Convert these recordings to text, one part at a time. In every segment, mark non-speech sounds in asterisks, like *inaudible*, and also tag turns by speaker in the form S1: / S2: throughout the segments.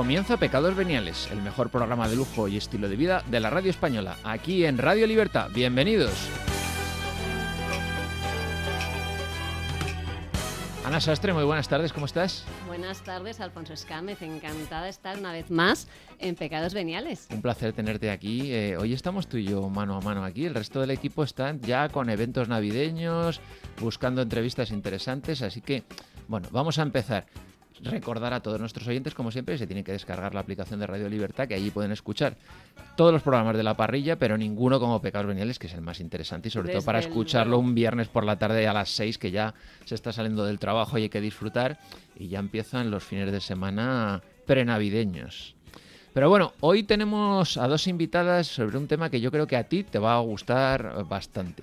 S1: Comienza Pecados Veniales, el mejor programa de lujo y estilo de vida de la radio española, aquí en Radio Libertad. Bienvenidos. Ana Sastre, muy buenas tardes, ¿cómo estás?
S2: Buenas tardes, Alfonso Escámez, encantada de estar una vez más en Pecados Veniales.
S1: Un placer tenerte aquí. Eh, hoy estamos tú y yo mano a mano aquí, el resto del equipo está ya con eventos navideños, buscando entrevistas interesantes, así que, bueno, vamos a empezar recordar a todos nuestros oyentes, como siempre, se tienen que descargar la aplicación de Radio Libertad, que allí pueden escuchar todos los programas de la parrilla, pero ninguno como Pecados Veniales, que es el más interesante, y sobre todo para escucharlo un viernes por la tarde a las 6, que ya se está saliendo del trabajo y hay que disfrutar, y ya empiezan los fines de semana prenavideños. Pero bueno, hoy tenemos a dos invitadas sobre un tema que yo creo que a ti te va a gustar bastante.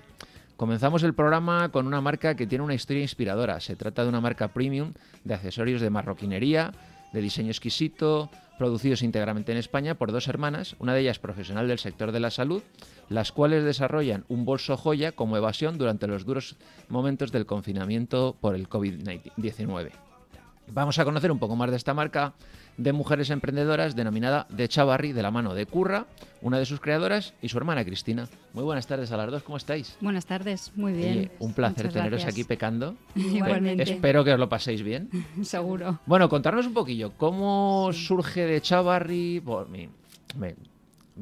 S1: Comenzamos el programa con una marca que tiene una historia inspiradora. Se trata de una marca premium de accesorios de marroquinería, de diseño exquisito, producidos íntegramente en España por dos hermanas, una de ellas profesional del sector de la salud, las cuales desarrollan un bolso joya como evasión durante los duros momentos del confinamiento por el COVID-19. Vamos a conocer un poco más de esta marca de mujeres emprendedoras denominada De Chavarri, de la mano de Curra, una de sus creadoras, y su hermana Cristina. Muy buenas tardes a las dos, ¿cómo estáis?
S3: Buenas tardes, muy bien. un placer
S1: teneros aquí pecando. *laughs* Espero que os lo paséis bien.
S2: *laughs* Seguro.
S1: Bueno, contarnos un poquillo, ¿cómo surge De Chavarri? Por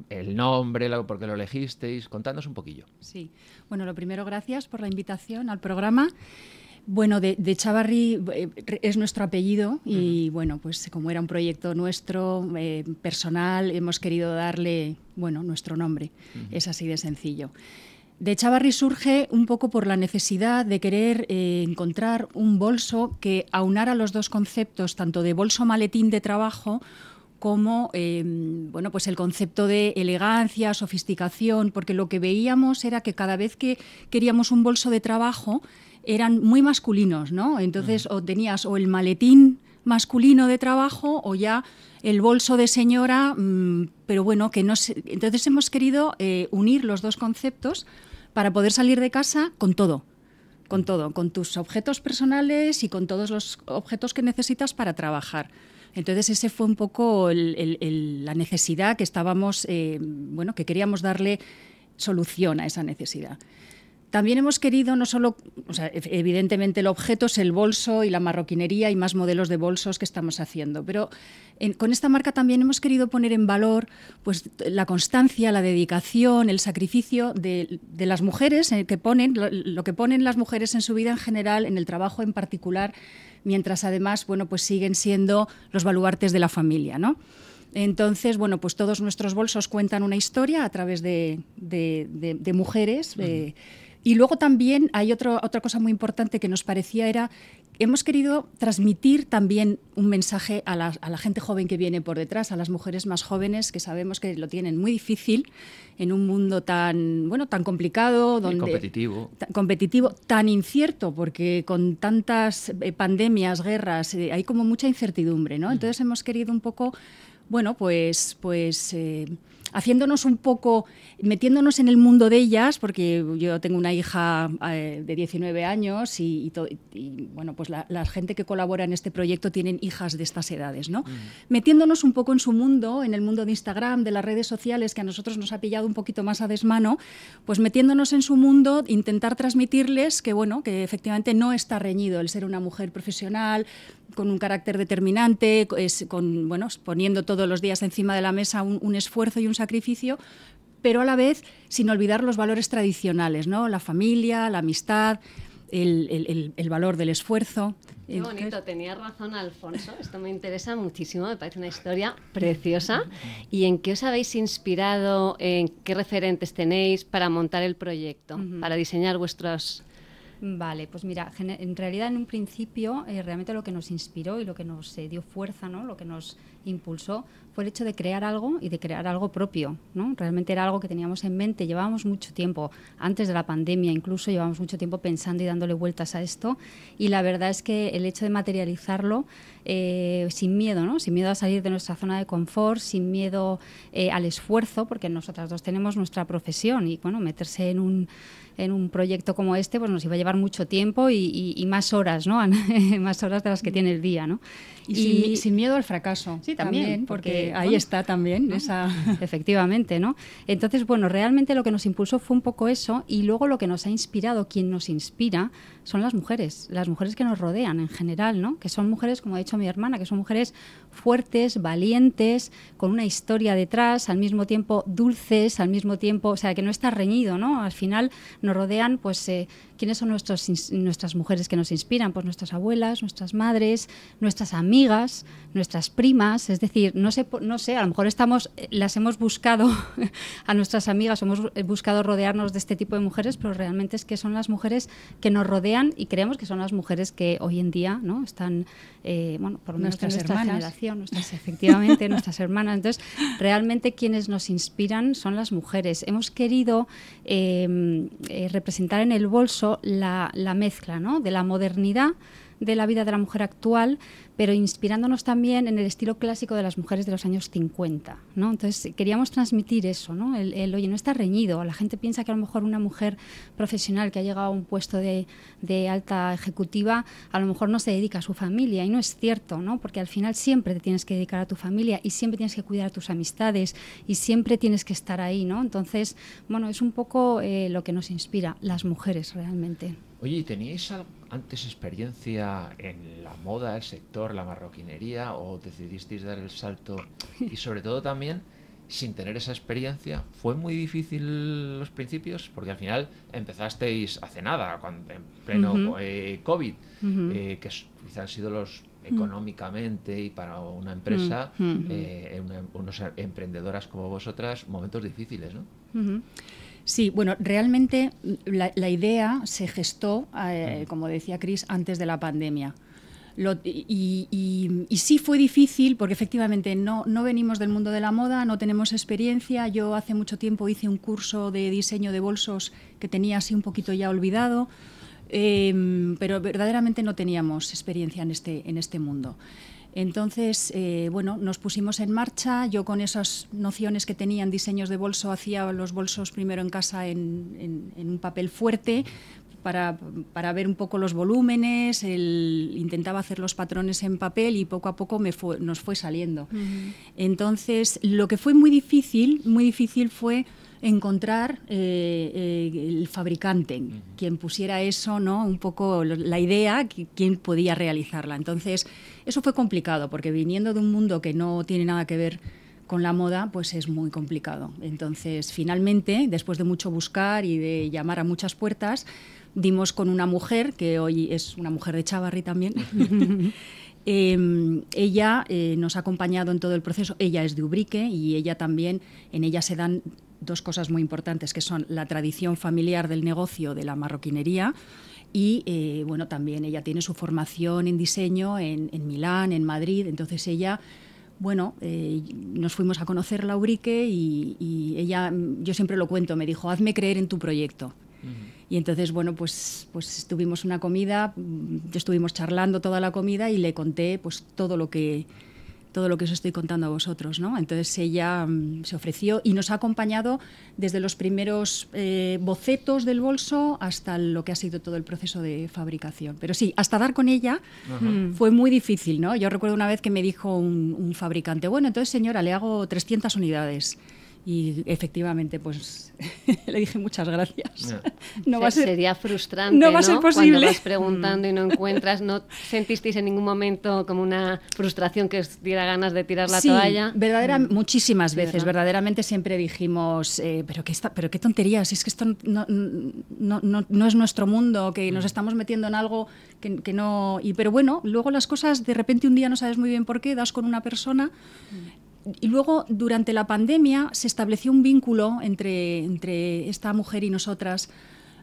S1: el nombre, por qué lo elegisteis, contadnos un poquillo.
S4: Sí, bueno, lo primero, gracias por la invitación al programa. Bueno, de, de, Chavarri eh, es nuestro apellido y bueno, pues como era un proyecto nuestro, eh, personal, hemos querido darle, bueno, nuestro nombre. Es así de sencillo. De Chavarri surge un poco por la necesidad de querer eh, encontrar un bolso que aunara los dos conceptos, tanto de bolso maletín de trabajo como bueno, pues el concepto de elegancia, sofisticación, porque lo que veíamos era que cada vez que queríamos un bolso de trabajo, eran muy masculinos, ¿no? Entonces, mm. o tenías o el maletín masculino de trabajo o ya el bolso de señora, mm, pero bueno, que no Entonces hemos querido eh, unir los dos conceptos para poder salir de casa con todo, con mm. todo, con tus objetos personales y con todos los objetos que necesitas para trabajar. Entonces ese fue un poco la necesidad que estábamos, eh, bueno, que queríamos darle solución a esa necesidad. También hemos querido no solo, e-, evidentemente el objeto es el bolso y la marroquinería y más modelos de bolsos que estamos haciendo, pero con esta marca también hemos querido poner en valor pues, la constancia, la dedicación, el sacrificio de, las mujeres eh, que ponen, lo, que ponen las mujeres en su vida en general, en el trabajo en particular, mientras además bueno, pues siguen siendo los baluartes de la familia. ¿no? Entonces, bueno, pues todos nuestros bolsos cuentan una historia a través de, de, mujeres. Y luego también hay otra cosa muy importante que nos parecía era, hemos querido transmitir también un mensaje a la, gente joven que viene por detrás, a las mujeres más jóvenes que sabemos que lo tienen muy difícil en un mundo tan, bueno, tan complicado, donde,
S1: competitivo.
S4: Tan, competitivo, tan incierto, porque con tantas eh, pandemias, guerras, eh, hay como mucha incertidumbre, ¿no? Entonces hemos querido un poco, bueno, pues, pues eh, haciéndonos un poco, metiéndonos en el mundo de ellas, porque yo tengo una hija eh, de 19 años y, bueno, pues la, gente que colabora en este proyecto tienen hijas de estas edades, ¿no? Metiéndonos un poco en su mundo, en el mundo de Instagram, de las redes sociales, que a nosotros nos ha pillado un poquito más a desmano, pues metiéndonos en su mundo, intentar transmitirles que, bueno, que efectivamente no está reñido el ser una mujer profesional, con un carácter determinante, con, bueno, poniendo todos los días encima de la mesa un, esfuerzo y un sacrificio, pero a la vez sin olvidar los valores tradicionales, ¿no? La familia, la amistad,
S2: el, valor del esfuerzo. Qué bonito, tenía razón Alfonso, esto me interesa muchísimo, me parece una historia preciosa. ¿Y en qué os habéis inspirado, en qué referentes tenéis para montar el proyecto, para diseñar vuestros Vale, pues
S3: mira, en realidad en un principio eh, realmente lo que nos inspiró y lo que nos eh, dio fuerza, ¿no? lo que nos impulsó fue el hecho de crear algo y de crear algo propio. ¿no? Realmente era algo que teníamos en mente, llevábamos mucho tiempo, antes de la pandemia incluso, llevábamos mucho tiempo pensando y dándole vueltas a esto y la verdad es que el hecho de materializarlo eh, sin miedo, ¿no? sin miedo a salir de nuestra zona de confort, sin miedo al esfuerzo, porque nosotras dos tenemos nuestra profesión y bueno, meterse en un en un proyecto como este, pues nos iba a llevar mucho tiempo y, y más horas, ¿no? *laughs* más horas de las que tiene el día, ¿no?
S4: Y, sin,
S3: miedo al fracaso. Sí, también. porque, ahí está también ah. esa... *laughs* Efectivamente, ¿no? Entonces, bueno, realmente lo que nos impulsó fue un poco eso y luego lo que nos ha inspirado, quien nos inspira, son las mujeres, las mujeres que nos rodean en general, ¿no? Que son mujeres, como ha dicho mi hermana, que son mujeres fuertes, valientes, con una historia detrás, al mismo tiempo dulces, al mismo tiempo, o sea, que no está reñido, ¿no? Al final nos rodean, pues... Eh, ¿Quiénes son nuestros, nuestras mujeres que nos inspiran? Pues nuestras abuelas, nuestras madres, nuestras amigas, nuestras primas. Es decir, no sé, no sé a lo mejor estamos, eh, las hemos buscado *laughs* a nuestras amigas, hemos buscado rodearnos de este tipo de mujeres, pero realmente es que son las mujeres que nos rodean y creemos que son las mujeres que hoy en día ¿no? están, eh, bueno, por lo nuestra generación, efectivamente, nuestras hermanas. Entonces, realmente quienes nos inspiran son las mujeres. Hemos querido em, eh, representar en el bolso la, la mezcla ¿no? de la modernidad de la vida de la mujer actual, pero inspirándonos también en el estilo clásico de las mujeres de los años 50. ¿no? Entonces, queríamos transmitir eso, ¿no? El, oye, no está reñido. La gente piensa que a lo mejor una mujer profesional que ha llegado a un puesto de, alta ejecutiva, a lo mejor no se dedica a su familia, y no es cierto, ¿no? porque al final siempre te tienes que dedicar a tu familia y siempre tienes que cuidar a tus amistades y siempre tienes que estar ahí. ¿no? Entonces, bueno, es un poco eh, lo que nos inspira, las mujeres realmente.
S1: Oye, ¿teníais antes experiencia en la moda, el sector, la marroquinería, o decidisteis dar el salto? *laughs* Y sobre todo también, sin tener esa experiencia, ¿fue muy difícil los principios? Porque al final empezasteis hace nada, en pleno eh, COVID, eh, que quizás han sido los económicamente y para una empresa, eh, unos emprendedoras como vosotras, momentos difíciles, ¿no?
S4: Sí, bueno, realmente la, idea se gestó, eh, como decía Cris, antes de la pandemia. y, sí fue difícil porque efectivamente no, venimos del mundo de la moda, no tenemos experiencia. Yo hace mucho tiempo hice un curso de diseño de bolsos que tenía así un poquito ya olvidado, eh, pero verdaderamente no teníamos experiencia en este, en este mundo. Entonces, eh, bueno, nos pusimos en marcha. Yo con esas nociones que tenían diseños de bolso hacía los bolsos primero en casa en, un papel fuerte para, ver un poco los volúmenes. intentaba hacer los patrones en papel y poco a poco nos fue saliendo. Entonces, lo que fue muy difícil, muy difícil fue encontrar eh, eh, el fabricante, quien pusiera eso, ¿no? Un poco la idea, quien podía realizarla. Entonces, eso fue complicado, porque viniendo de un mundo que no tiene nada que ver con la moda, pues es muy complicado. Entonces, finalmente, después de mucho buscar y de llamar a muchas puertas, dimos con una mujer, que hoy es una mujer de Chavarri también. *laughs* Em, ella eh, nos ha acompañado en todo el proceso. Ella es de Ubrique y ella también, en ella se dan dos cosas muy importantes que son la tradición familiar del negocio de la marroquinería y eh, bueno, también ella tiene su formación en diseño en, en Milán, en Madrid, entonces ella bueno, eh, nos fuimos a conocer la y, y, ella, yo siempre lo cuento, me dijo, hazme creer en tu proyecto. Y entonces, bueno, pues, pues tuvimos una comida, mm, estuvimos charlando toda la comida y le conté pues todo lo que, todo lo que os estoy contando a vosotros. ¿no? Entonces ella mm, se ofreció y nos ha acompañado desde los primeros eh, bocetos del bolso hasta lo que ha sido todo el proceso de fabricación. Pero sí, hasta dar con ella mm, fue muy difícil. ¿no? Yo recuerdo una vez que me dijo un, un fabricante, bueno, entonces señora, le hago 300 unidades. Y efectivamente, pues *laughs* le dije muchas gracias. *laughs* No va a ser,
S2: sería frustrante. No va a ser posible. Cuando preguntando y no *laughs* encuentras, ¿no sentisteis en ningún momento como una frustración que os diera ganas de tirar la sí, toalla? Verdadera, mm.
S4: Muchísimas veces, verdaderamente siempre dijimos, eh, pero, qué está pero qué tonterías, es que esto no, no, no, no es nuestro mundo, que mm. nos estamos metiendo en algo que, que, no. Y, pero bueno, luego las cosas, de repente un día no sabes muy bien por qué, das con una persona. Mm. Y luego, durante la pandemia, se estableció un vínculo entre, esta mujer y nosotras.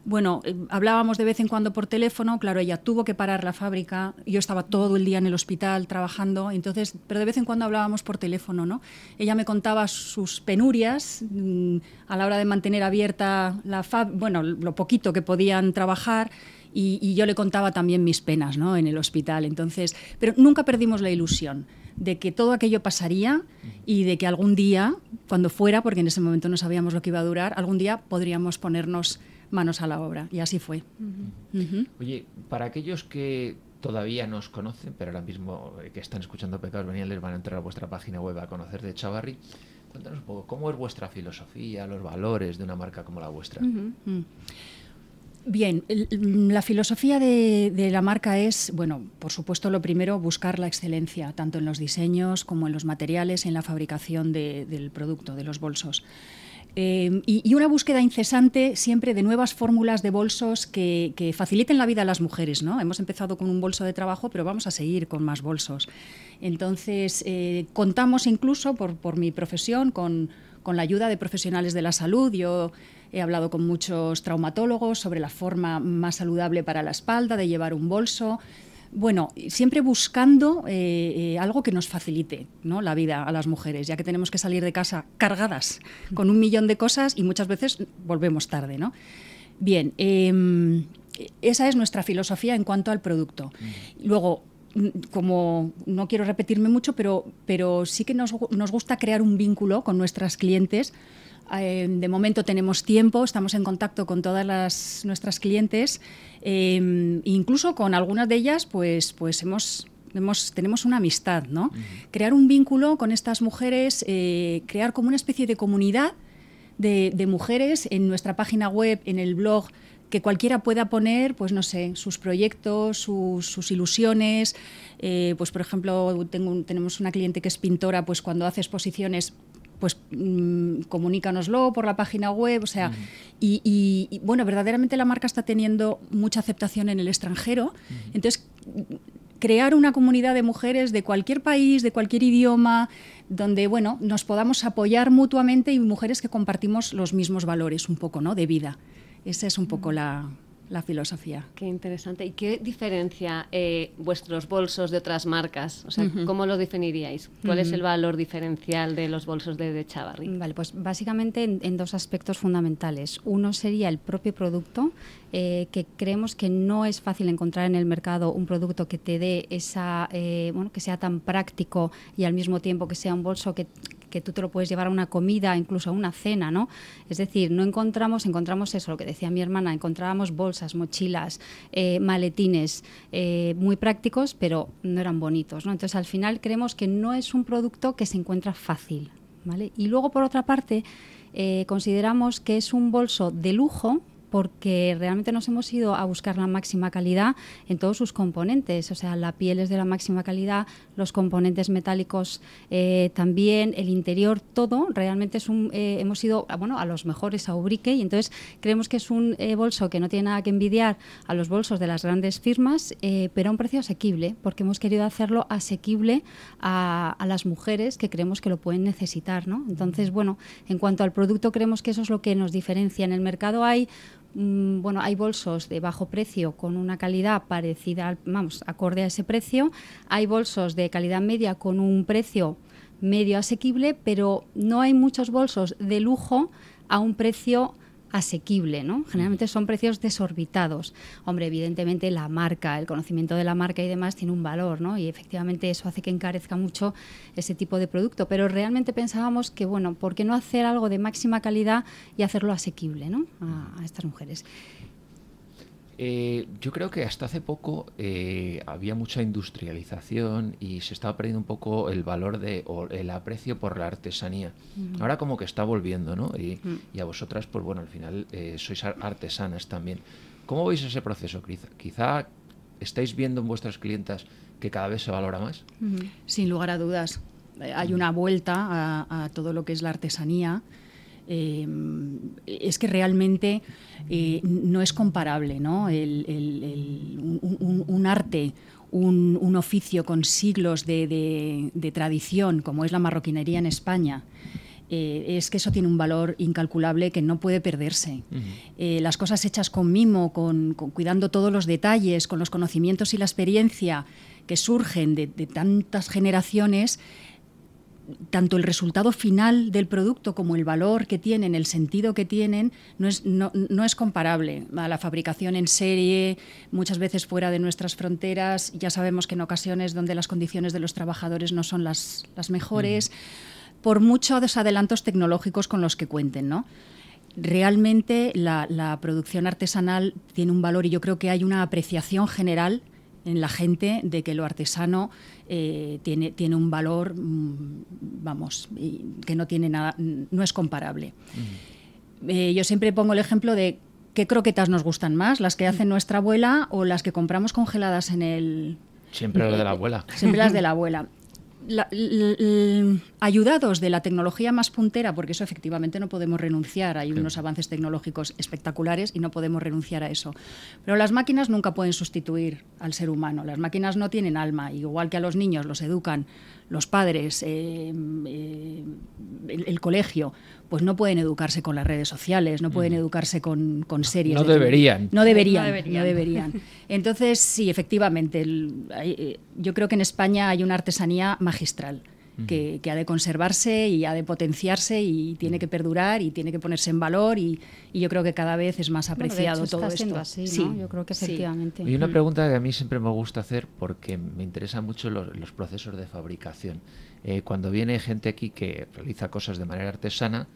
S4: Bueno, eh, hablábamos de vez en cuando por teléfono, claro, ella tuvo que parar la fábrica, yo estaba todo el día en el hospital trabajando, entonces, pero de vez en cuando hablábamos por teléfono, ¿no? Ella me contaba sus penurias mm, a la hora de mantener abierta la fábrica, bueno, lo poquito que podían trabajar. Y, y yo le contaba también mis penas ¿no? en el hospital. Entonces, pero nunca perdimos la ilusión de que todo aquello pasaría y de que algún día, cuando fuera, porque en ese momento no sabíamos lo que iba a durar, algún día podríamos ponernos manos a la obra. Y así fue.
S1: Oye, para aquellos que todavía no conocen, pero ahora mismo eh, que están escuchando Pecados Veniales van a entrar a vuestra página web a conocer de Chavarri, cuéntanos un poco, ¿cómo es vuestra filosofía, los valores de una marca como la vuestra?
S4: Bien, mm, la filosofía de, la marca es, bueno, por supuesto, lo primero, buscar la excelencia, tanto en los diseños como en los materiales, en la fabricación del producto, de los bolsos. Em, y, una búsqueda incesante siempre de nuevas fórmulas de bolsos que, faciliten la vida a las mujeres. ¿no? Hemos empezado con un bolso de trabajo, pero vamos a seguir con más bolsos. Entonces, eh, contamos incluso, por, mi profesión, con, con la ayuda de profesionales de la salud. Yo He hablado con muchos traumatólogos sobre la forma más saludable para la espalda de llevar un bolso. Bueno, siempre buscando eh, eh, algo que nos facilite la vida a las mujeres, ya que tenemos que salir de casa cargadas con un millón de cosas y muchas veces volvemos tarde. ¿no? Bien, em, esa es nuestra filosofía en cuanto al producto. Mm. Luego, como no quiero repetirme mucho, pero, sí que nos, nos gusta crear un vínculo con nuestras clientes eh, de momento tenemos tiempo, estamos en contacto con todas las, nuestras clientes, eh, incluso con algunas de ellas, pues, pues hemos tenemos una amistad, Crear un vínculo con estas mujeres, eh, crear como una especie de comunidad de, mujeres en nuestra página web, en el blog, que cualquiera pueda poner, pues no sé, sus proyectos, sus, ilusiones. pues por ejemplo, tenemos una cliente que es pintora, pues cuando hace exposiciones pues mm, comunícanoslo por la página web, o sea, y, bueno, verdaderamente la marca está teniendo mucha aceptación en el extranjero, entonces crear una comunidad de mujeres de cualquier país, de cualquier idioma, donde bueno, nos podamos apoyar mutuamente y mujeres que compartimos los mismos valores un poco, ¿no? de vida. Esa es un poco la, la filosofía.
S2: Qué interesante. ¿Y qué diferencia eh, vuestros bolsos de otras marcas? O sea, ¿cómo lo definiríais? ¿Cuál es el valor diferencial de los bolsos de, de Chavarri?
S3: Vale, pues básicamente en, dos aspectos fundamentales. Uno sería el propio producto, eh, que creemos que no es fácil encontrar en el mercado un producto que te dé esa, eh, bueno, que sea tan práctico y al mismo tiempo que sea un bolso que que tú te lo puedes llevar a una comida, incluso a una cena, ¿no? Es decir, no encontramos, encontramos eso, lo que decía mi hermana, encontrábamos bolsas, mochilas, eh, maletines eh, muy prácticos, pero no eran bonitos, ¿no? Entonces, al final creemos que no es un producto que se encuentra fácil, ¿vale? Y luego, por otra parte, eh, consideramos que es un bolso de lujo, porque realmente nos hemos ido a buscar la máxima calidad en todos sus componentes. O sea, la piel es de la máxima calidad, los componentes metálicos eh, también, el interior, todo. Realmente es un, eh, hemos ido ah, bueno, a los mejores a Ubrique y entonces creemos que es un eh, bolso que no tiene nada que envidiar a los bolsos de las grandes firmas, pero a un precio asequible, porque hemos querido hacerlo asequible a, las mujeres que creemos que lo pueden necesitar. Entonces, bueno, en cuanto al producto, creemos que eso es lo que nos diferencia. En el mercado hay Mm, bueno, hay bolsos de bajo precio con una calidad parecida, vamos, acorde a ese precio, hay bolsos de calidad media con un precio medio asequible, pero no hay muchos bolsos de lujo a un precio asequible, ¿no? Generalmente son precios desorbitados. Hombre, evidentemente la marca, el conocimiento de la marca y demás tiene un valor, ¿no? Y efectivamente eso hace que encarezca mucho ese tipo de producto, pero realmente pensábamos que, bueno, ¿por qué no hacer algo de máxima calidad y hacerlo asequible, ¿no? a, a estas mujeres.
S1: Eh, yo creo que hasta hace poco eh, había mucha industrialización y se estaba perdiendo un poco el valor de, o el aprecio por la artesanía. Ahora como que está volviendo, ¿no? Y, a vosotras, pues bueno, al final eh, sois artesanas también. ¿Cómo veis ese proceso? Quizá, quizá estáis viendo en vuestras clientas que cada vez se valora más.
S4: Sin lugar a dudas. Hay una vuelta a todo lo que es la artesanía eh, es que realmente eh, no es comparable ¿no? un, arte, un, oficio con siglos de, tradición, como es la marroquinería en España. Eh, es que eso tiene un valor incalculable que no puede perderse. las cosas hechas con mimo, con, cuidando todos los detalles, con los conocimientos y la experiencia que surgen de tantas generaciones, tanto el resultado final del producto como el valor que tienen, el sentido que tienen, no es, comparable a la fabricación en serie, muchas veces fuera de nuestras fronteras. Ya sabemos que en ocasiones donde las condiciones de los trabajadores no son las, mejores, por muchos adelantos tecnológicos con los que cuenten, ¿no? Realmente la producción artesanal tiene un valor y yo creo que hay una apreciación general en la gente de que lo artesano eh, tiene, tiene un valor, mm, vamos, que no tiene nada, mm, no es comparable. Eh, yo siempre pongo el ejemplo de qué croquetas nos gustan más, las que hace nuestra abuela o las que compramos congeladas en el...
S1: Siempre de la abuela. Siempre las de la
S4: abuela ayudados de la tecnología más puntera, porque eso efectivamente no podemos renunciar, hay unos avances tecnológicos espectaculares y no podemos renunciar a eso. Pero las máquinas nunca pueden sustituir al ser humano, las máquinas no tienen alma, igual que a los niños los educan los padres, eh, eh, el colegio, pues no pueden educarse con las redes sociales, no pueden mm. educarse con, con series. No deberían. no deberían. deberían. *laughs* Entonces, sí, efectivamente, eh, yo creo que en España hay una artesanía magistral que, ha de conservarse y ha de potenciarse y tiene que perdurar y tiene que ponerse en valor y, yo creo que cada vez es más apreciado todo esto. yo creo que efectivamente.
S3: Y una
S1: pregunta que a mí siempre me gusta hacer porque me interesan mucho los, procesos de fabricación. Eh, cuando viene gente aquí que realiza cosas de manera artesana,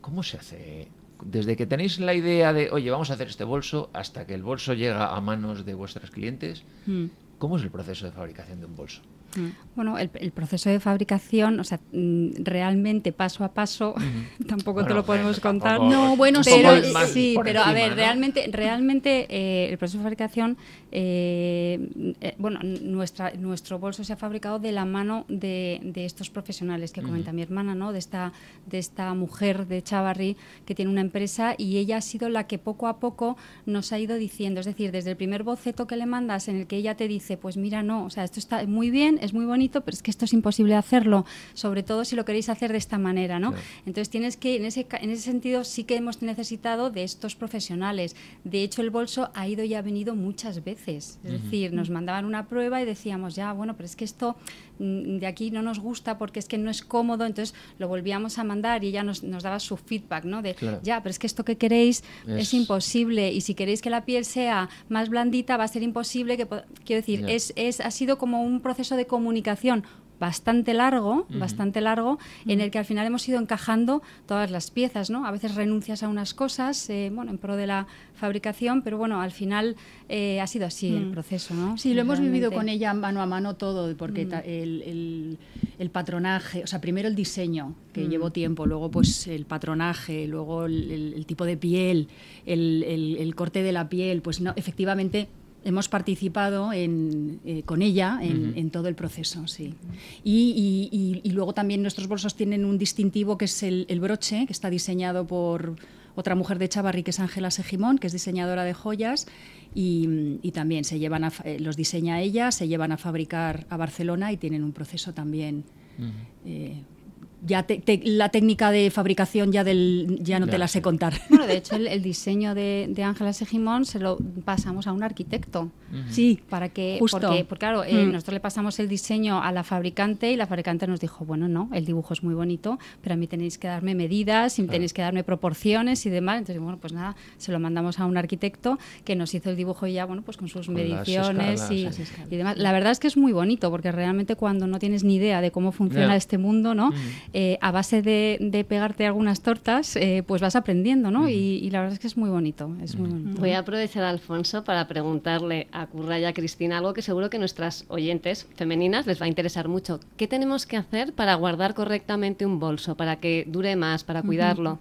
S1: ¿cómo se hace desde que tenéis la idea de, oye, vamos a hacer este bolso, hasta que el bolso llega a manos de vuestras clientes, mm. ¿cómo es el proceso de fabricación de un bolso?
S3: Mm. Bueno, el, proceso de fabricación, o sea, mm, realmente paso a paso, *laughs* tampoco te lo podemos contar. no, bueno, pero, eh, sí, pero a ver, realmente, realmente eh, el proceso de fabricación, eh, bueno, nuestra, nuestro bolso se ha fabricado de la mano de, estos profesionales que comenta mi hermana, ¿no? De esta, de esta mujer de Chavarri que tiene una empresa y ella ha sido la que poco a poco nos ha ido diciendo, es decir, desde el primer boceto que le mandas en el que ella te dice, pues mira, no, o sea, esto está muy bien, es muy bonito, pero es que esto es imposible hacerlo, sobre todo si lo queréis hacer de esta manera, ¿no? Entonces tienes que, en ese, en ese sentido, sí que hemos necesitado de estos profesionales. De hecho, el bolso ha ido y ha venido muchas veces. Es decir, nos mandaban una prueba y decíamos, ya, bueno, pero es que esto Mm, de aquí no nos gusta porque es que no es cómodo, entonces lo volvíamos a mandar y ella nos, nos daba su feedback, ¿no? De, ya, pero es que esto que queréis es... imposible y si queréis que la piel sea más blandita va a ser imposible que... Quiero decir, es, es, ha sido como un proceso de comunicación bastante largo, bastante largo, en el que al final hemos ido encajando todas las piezas, ¿no? A veces renuncias a unas cosas, eh, bueno, en pro de la fabricación, pero bueno, al final eh, ha sido así el mm. proceso, ¿no? Sí, lo hemos vivido con ella
S4: mano a mano todo, porque mm. el, patronaje, o sea, primero el diseño, que mm. llevó tiempo, luego pues el patronaje, luego el, tipo de piel, el, corte de la piel, pues no, efectivamente hemos participado en, eh, con ella en, todo el proceso, sí. y, luego también nuestros bolsos tienen un distintivo que es el, broche, que está diseñado por otra mujer de Chavarri, que es Ángela Sejimón, que es diseñadora de joyas, y, también se llevan eh, los diseña ella, se llevan a fabricar a Barcelona y tienen un proceso también ya la técnica de fabricación ya del ya no te la sé contar. *laughs* Bueno, de
S3: hecho el, diseño de Ángela Segimón se lo pasamos a un arquitecto. Sí, para que Justo. porque, claro, eh, mm. nosotros le pasamos el diseño a la fabricante y la fabricante nos dijo, bueno, no, el dibujo es muy bonito, pero a mí tenéis que darme medidas, y tenéis que darme proporciones y demás. Entonces, bueno, pues nada, se lo mandamos a un arquitecto que nos hizo el dibujo ya, bueno, pues con sus mediciones y, demás. La verdad es que es muy bonito porque realmente cuando no tienes ni idea de cómo funciona este mundo, ¿no? Eh, a base de, pegarte algunas tortas, eh, pues vas aprendiendo, ¿no? y, la verdad es que es muy bonito, Voy a
S2: aprovechar a Alfonso para preguntarle a Curra y a Cristina algo que seguro que nuestras oyentes femeninas les va a interesar mucho. ¿Qué tenemos que hacer para guardar correctamente un bolso, para que dure más, para cuidarlo?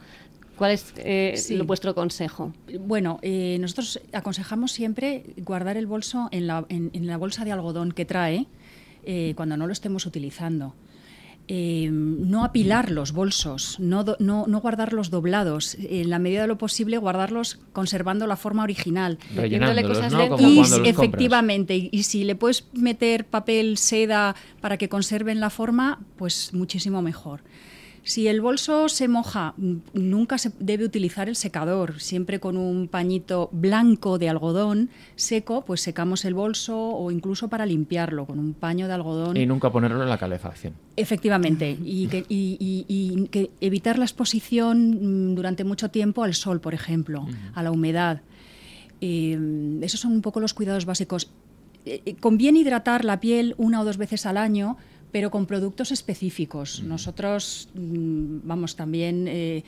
S2: ¿Cuál es eh, vuestro consejo?
S4: Bueno, nosotros aconsejamos siempre guardar el bolso en la, bolsa de algodón que trae cuando no lo estemos utilizando. Em, no apilar los bolsos, no, no, guardarlos doblados, en la medida de lo posible guardarlos conservando la forma original. y, efectivamente, y, si le puedes meter papel, seda para que conserven la forma, pues muchísimo mejor. Si el bolso se moja, nunca se debe utilizar el secador, siempre con un pañito blanco de algodón seco, pues secamos el bolso o incluso para limpiarlo con un paño de algodón. Y
S1: nunca ponerlo en la calefacción.
S4: Efectivamente, y, que, evitar la exposición mm, durante mucho tiempo al sol, por ejemplo, a la humedad. Eh, esos son un poco los cuidados básicos. Eh, eh, conviene hidratar la piel una o dos veces al año pero con productos específicos. Nosotros, mm, vamos, también... Eh,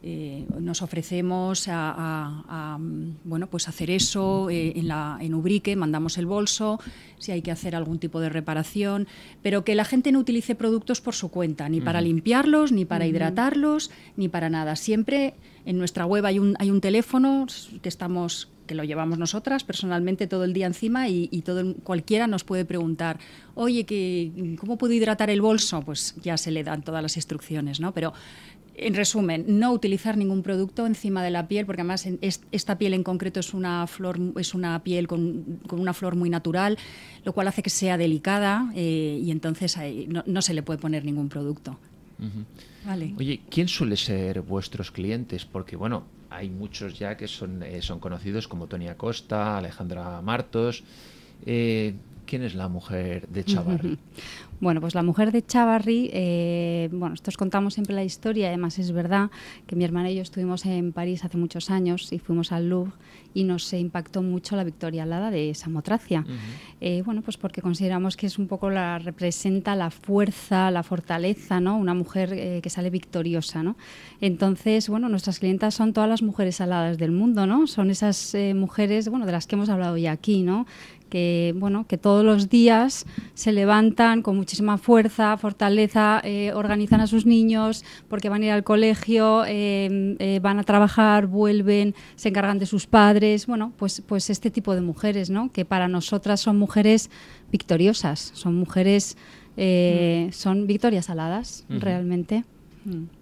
S4: eh, nos ofrecemos a, bueno pues hacer eso eh, en, la, en Ubrique mandamos el bolso si hay que hacer algún tipo de reparación pero que la gente no utilice productos por su cuenta ni para limpiarlos ni para hidratarlos ni para nada siempre en nuestra web hay un hay un teléfono que estamos que lo llevamos nosotras personalmente todo el día encima y, todo, cualquiera nos puede preguntar, oye, que, ¿cómo puedo hidratar el bolso? Pues ya se le dan todas las instrucciones, ¿no? Pero en resumen, no utilizar ningún producto encima de la piel, porque además esta piel en concreto es una flor, es una piel con, una flor muy natural, lo cual hace que sea delicada eh, y entonces no, se le puede poner ningún producto.
S1: Oye, ¿quién suele ser vuestros clientes? Porque bueno, hay muchos ya que son, eh, son conocidos como Tony Acosta, Alejandra Martos. Eh, ¿Quién es la mujer de Chavarri?
S3: *laughs* Bueno, pues la mujer de Chavarri, eh, bueno, estos contamos siempre la historia, además es verdad que mi hermana y yo estuvimos en París hace muchos años y fuimos al Louvre y nos impactó mucho la victoria alada de Samotracia. Eh, bueno, pues porque consideramos que es un poco la representa la fuerza, la fortaleza, ¿no? Una mujer eh, que sale victoriosa, ¿no? Entonces, bueno, nuestras clientas son todas las mujeres aladas del mundo, ¿no? Son esas eh, mujeres, bueno, de las que hemos hablado ya aquí, ¿no? que, bueno, que todos los días se levantan con muchísima fuerza, fortaleza, eh, organizan a sus niños porque van a ir al colegio, em, eh, van a trabajar, vuelven, se encargan de sus padres. Bueno, pues, pues este tipo de mujeres, ¿no? que para nosotras son mujeres victoriosas, son mujeres, eh, mm. son victorias
S2: aladas, realmente. Mm.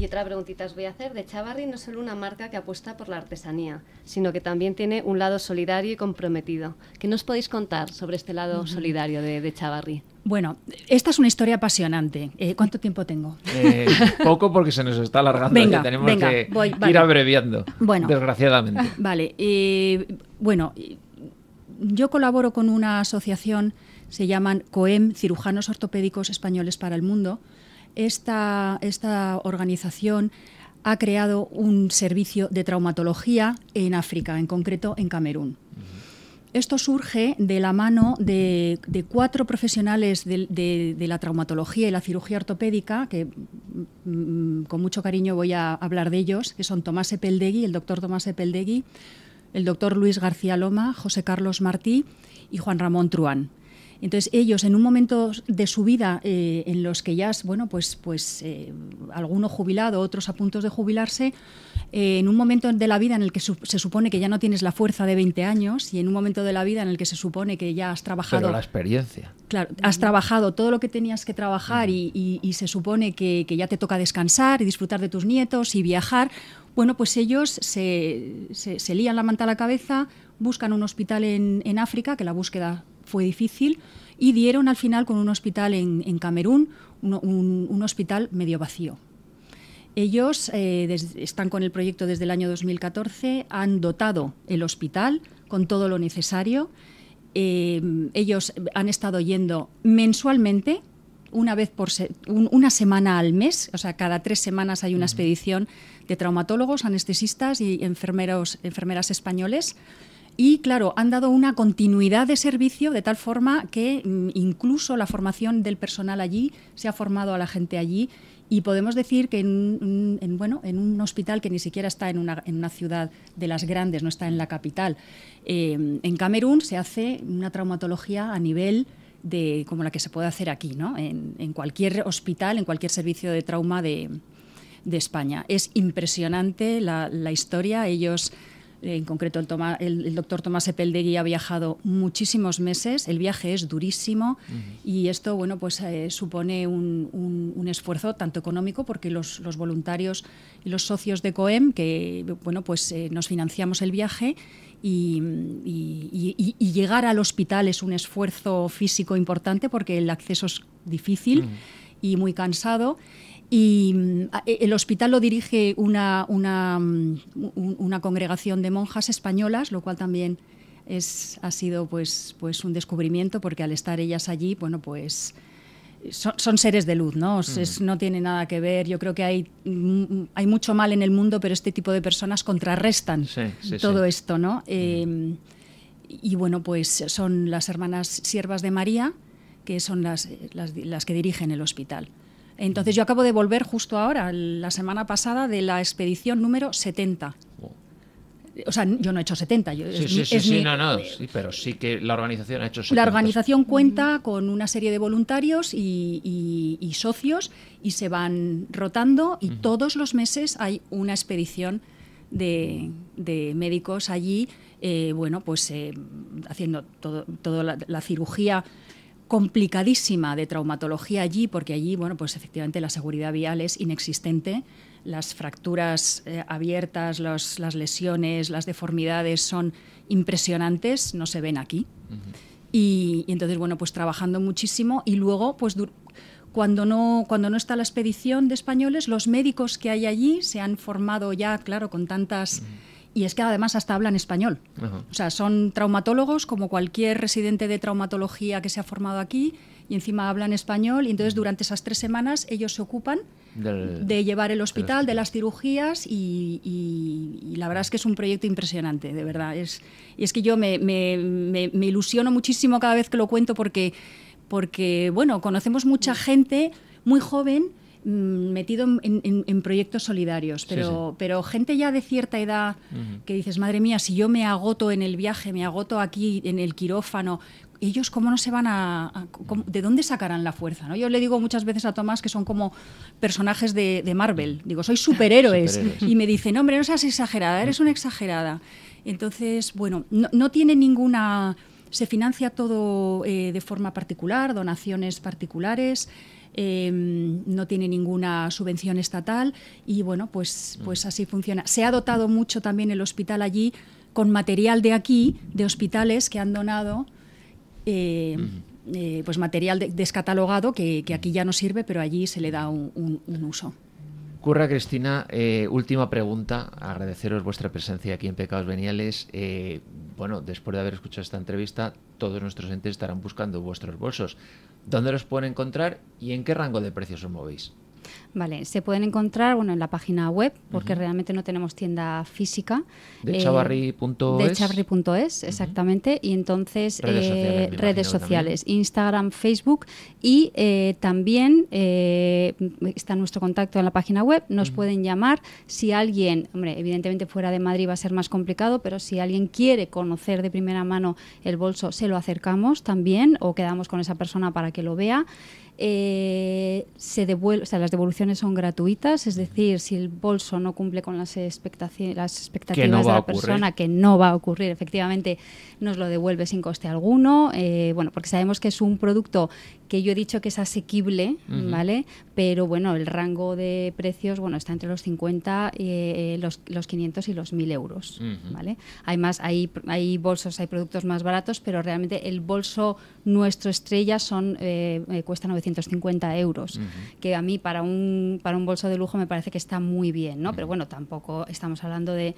S2: Y otra preguntita os voy a hacer. De Chavarri no es solo una marca que apuesta por la artesanía, sino que también tiene un lado solidario y comprometido. ¿Qué nos podéis contar sobre este lado solidario de, Chavarri?
S4: Bueno, esta es una historia apasionante. Eh, ¿Cuánto tiempo tengo?
S1: Eh, poco *laughs* porque se nos está alargando. y tenemos que ir abreviando, bueno, desgraciadamente. *laughs*
S4: Vale, eh, bueno, yo colaboro con una asociación, se llaman COEM, Cirujanos Ortopédicos Españoles para el Mundo, esta, organización ha creado un servicio de traumatología en África, en concreto en Camerún. Esto surge de la mano de, cuatro profesionales de, la traumatología y la cirugía ortopédica, que mm, con mucho cariño voy a hablar de ellos, que son Tomás Epeldegui, el doctor Tomás Epeldegui, el doctor Luis García Loma, José Carlos Martí y Juan Ramón Truán. Entonces ellos en un momento de su vida eh, en los que ya es, bueno, pues, pues eh, alguno jubilado, otros a punto de jubilarse, eh, en un momento de la vida en el que se supone que ya no tienes la fuerza de 20 años y en un momento de la vida en el que se supone que ya has trabajado... la
S1: experiencia.
S4: Claro, has trabajado todo lo que tenías que trabajar y, se supone que, ya te toca descansar y disfrutar de tus nietos y viajar, bueno, pues ellos se, se, lían la manta a la cabeza, buscan un hospital en, en África, que la búsqueda fue difícil y dieron al final con un hospital en, Camerún, un, hospital medio vacío. Ellos eh, están con el proyecto desde el año 2014, han dotado el hospital con todo lo necesario. Eh, ellos han estado yendo mensualmente, una vez por una semana al mes, o sea, cada tres semanas hay una expedición de traumatólogos, anestesistas y enfermeros, enfermeras españoles y claro, han dado una continuidad de servicio de tal forma que mm, incluso la formación del personal allí se ha formado a la gente allí y podemos decir que en, bueno, en un hospital que ni siquiera está en una, ciudad de las grandes, no está en la capital, em, en Camerún se hace una traumatología a nivel de, como la que se puede hacer aquí, ¿no? en, cualquier hospital, en cualquier servicio de trauma de, España. Es impresionante la, la historia. Ellos en concreto el, el, doctor Tomás Epeldegui ha viajado muchísimos meses, el viaje es durísimo y esto bueno, pues, eh, supone un, esfuerzo tanto económico porque los, voluntarios y los socios de COEM que bueno, pues, eh, nos financiamos el viaje y, llegar al hospital es un esfuerzo físico importante porque el acceso es difícil y muy cansado. Y mm, el hospital lo dirige una, mm, una, congregación de monjas españolas, lo cual también es, ha sido pues, pues un descubrimiento, porque al estar ellas allí, bueno, pues son, seres de luz, ¿no? Mm. no tiene nada que ver. Yo creo que hay, hay mucho mal en el mundo, pero este tipo de personas contrarrestan todo esto, ¿no? Em, y bueno, pues son las hermanas siervas de María, que son las, las que dirigen el hospital. Entonces yo acabo de volver justo ahora, la semana pasada, de la expedición número 70. O sea, yo no he hecho 70. Yo, sí, es, sí, sí, no,
S1: no, pero sí que la organización ha hecho 70. La organización
S4: cuenta con una serie de voluntarios y, socios y se van rotando y todos los meses hay una expedición de, médicos allí, eh, bueno, pues eh, haciendo todo, toda la cirugía complicadísima de traumatología allí, porque allí, bueno, pues efectivamente la seguridad vial es inexistente, las fracturas eh, abiertas, las lesiones, las deformidades son impresionantes, no se ven aquí. y, entonces, bueno, pues trabajando muchísimo y luego, pues cuando no, cuando no está la expedición de españoles, los médicos que hay allí se han formado ya, claro, con tantas y es que además hasta hablan español. O sea, son traumatólogos como cualquier residente de traumatología que se ha formado aquí y encima hablan español y entonces durante esas tres semanas ellos se ocupan
S1: de
S4: llevar el hospital, de las cirugías y, la verdad es que es un proyecto impresionante, de verdad. Es, y es que yo me, me ilusiono muchísimo cada vez que lo cuento porque, porque bueno, conocemos mucha gente muy joven Mm, metido en, proyectos solidarios, pero, pero gente ya de cierta edad que dices, madre mía, si yo me agoto en el viaje, me agoto aquí en el quirófano, ellos cómo no se van a, de dónde sacarán la fuerza, ¿no? Yo le digo muchas veces a Tomás que son como personajes de, Marvel, digo, soy superhéroes. y me dicen, hombre, no seas exagerada, eres una exagerada. Entonces, bueno, no, tiene ninguna... Se financia todo eh, de forma particular, donaciones particulares. Em, no tiene ninguna subvención estatal y bueno, pues, mm. pues así funciona. Se ha dotado mucho también el hospital allí con material de aquí, de hospitales que han donado. Em, eh, pues material descatalogado que, aquí ya no sirve, pero allí se le da un uso.
S1: Curra, Cristina, eh, última pregunta. Agradeceros vuestra presencia aquí en Pecados Veniales. Eh, bueno, después de haber escuchado esta entrevista, todos nuestros entes estarán buscando vuestros bolsos. ¿Dónde los pueden encontrar y en qué rango de precios os movéis?
S3: Vale, se pueden encontrar bueno, en la página web, porque realmente no tenemos tienda física. De eh,
S1: De
S3: exactamente. Y entonces redes eh, sociales, Instagram, Facebook y eh, también eh, está nuestro contacto en la página web. Nos pueden llamar si alguien, hombre, evidentemente fuera de Madrid va a ser más complicado, pero si alguien quiere conocer de primera mano el bolso, se lo acercamos también o quedamos con esa persona para que lo vea. Eh, se devuelve, o sea, las devoluciones son gratuitas, es decir, si el bolso no cumple con las, las expectativas de la persona, que no va a ocurrir, efectivamente, nos lo devuelve sin coste alguno, eh, bueno, porque sabemos que es un producto que yo he dicho que es asequible, ¿vale? Pero bueno, el rango de precios, bueno, está entre los 50, eh, eh, los, los, 500 y los 1000 euros, ¿vale? Hay más, hay, hay bolsos, hay productos más baratos, pero realmente el bolso nuestro estrella son cuesta 900 150 euros, que a mí para un, para un bolso de lujo me parece que está muy bien, ¿no? Pero bueno, tampoco estamos hablando de,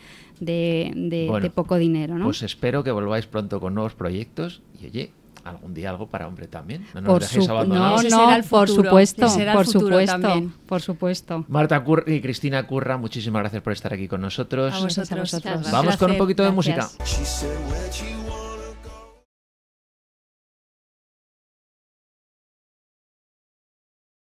S3: poco dinero, ¿no? Pues
S1: espero que volváis pronto con nuevos proyectos y oye, algún día algo para hombre también. No nos por dejéis No, no, por supuesto,
S3: por supuesto, por
S2: supuesto.
S1: Marta y Cristina Curra, muchísimas gracias por estar aquí con nosotros. Vamos con un poquito de música.